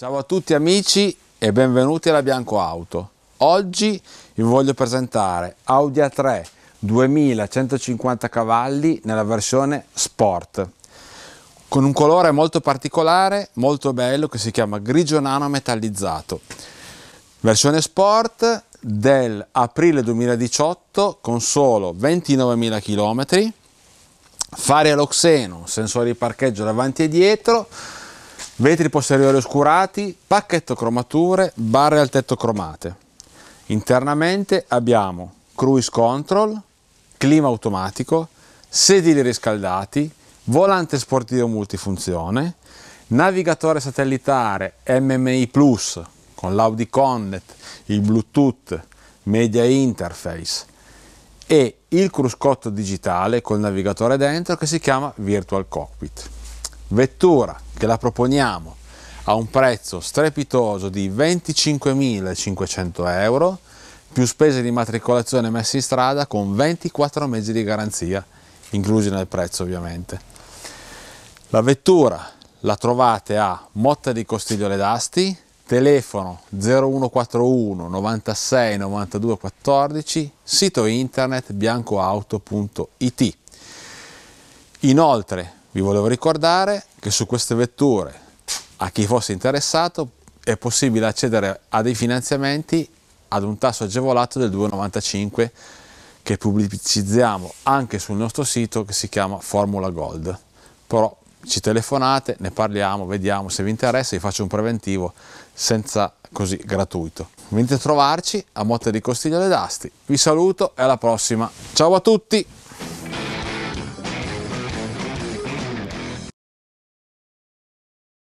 Ciao a tutti amici e benvenuti alla Bianco Auto. Oggi vi voglio presentare Audi A3 2150 cavalli nella versione Sport con un colore molto particolare, molto bello che si chiama grigio nano metallizzato. Versione Sport del aprile 2018 con solo 29.000 km, fari all'oxeno, sensori di parcheggio davanti e dietro, vetri posteriori oscurati, pacchetto cromature, barre al tetto cromate. Internamente abbiamo cruise control, clima automatico, sedili riscaldati, volante sportivo multifunzione, navigatore satellitare MMI Plus con l'Audi Connect, il Bluetooth, media interface e il cruscotto digitale col navigatore dentro che si chiama Virtual Cockpit vettura che la proponiamo a un prezzo strepitoso di 25.500 euro più spese di matricolazione messe in strada con 24 mesi di garanzia inclusi nel prezzo ovviamente. La vettura la trovate a Motta di Costigliole d'Asti, telefono 0141 96 92 14, sito internet biancoauto.it. Inoltre vi volevo ricordare che su queste vetture, a chi fosse interessato, è possibile accedere a dei finanziamenti ad un tasso agevolato del 2,95 che pubblicizziamo anche sul nostro sito che si chiama Formula Gold. Però ci telefonate, ne parliamo, vediamo se vi interessa, vi faccio un preventivo senza così gratuito. Venite a trovarci a Motte di Costiglione d'Asti. Vi saluto e alla prossima. Ciao a tutti!